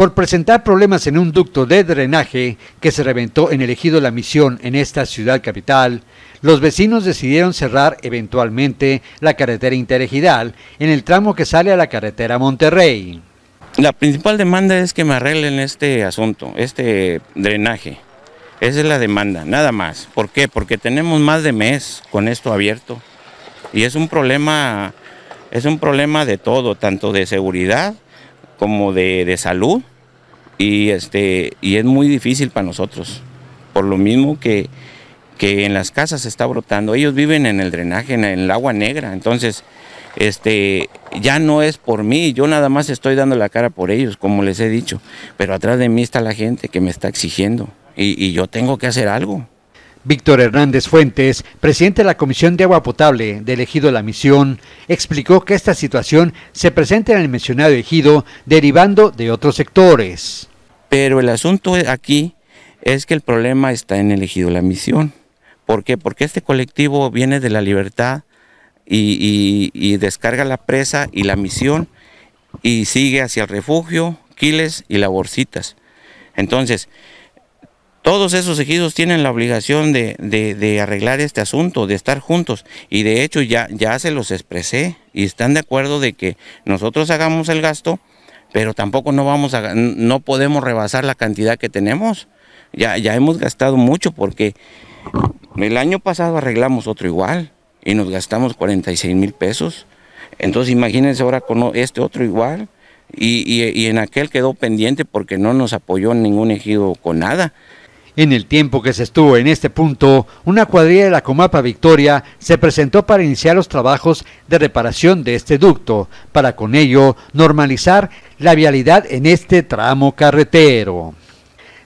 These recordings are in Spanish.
por presentar problemas en un ducto de drenaje que se reventó en el ejido La Misión en esta ciudad capital, los vecinos decidieron cerrar eventualmente la carretera interejidal en el tramo que sale a la carretera Monterrey. La principal demanda es que me arreglen este asunto, este drenaje. Esa es la demanda, nada más. ¿Por qué? Porque tenemos más de mes con esto abierto y es un problema, es un problema de todo, tanto de seguridad como de, de salud y, este, y es muy difícil para nosotros, por lo mismo que, que en las casas está brotando. Ellos viven en el drenaje, en el agua negra, entonces este, ya no es por mí, yo nada más estoy dando la cara por ellos, como les he dicho, pero atrás de mí está la gente que me está exigiendo y, y yo tengo que hacer algo. Víctor Hernández Fuentes, presidente de la Comisión de Agua Potable del Ejido La Misión, explicó que esta situación se presenta en el mencionado ejido derivando de otros sectores. Pero el asunto aquí es que el problema está en elegido la misión. ¿Por qué? Porque este colectivo viene de la libertad y, descarga la presa y la misión y sigue hacia el refugio, Quiles y Laborcitas. Entonces, todos esos ejidos tienen la obligación de, de, arreglar este asunto, de estar juntos. Y de hecho ya, ya se los expresé y están de acuerdo de que nosotros hagamos el gasto pero tampoco no vamos a, no podemos rebasar la cantidad que tenemos. Ya, ya hemos gastado mucho porque el año pasado arreglamos otro igual y nos gastamos 46 mil pesos. Entonces imagínense ahora con este otro igual y, y en aquel quedó pendiente porque no nos apoyó ningún ejido con nada. En el tiempo que se estuvo en este punto, una cuadrilla de la Comapa Victoria se presentó para iniciar los trabajos de reparación de este ducto, para con ello normalizar la vialidad en este tramo carretero.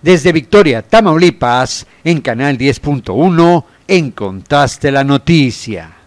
Desde Victoria, Tamaulipas, en Canal 10.1, encontraste la Noticia.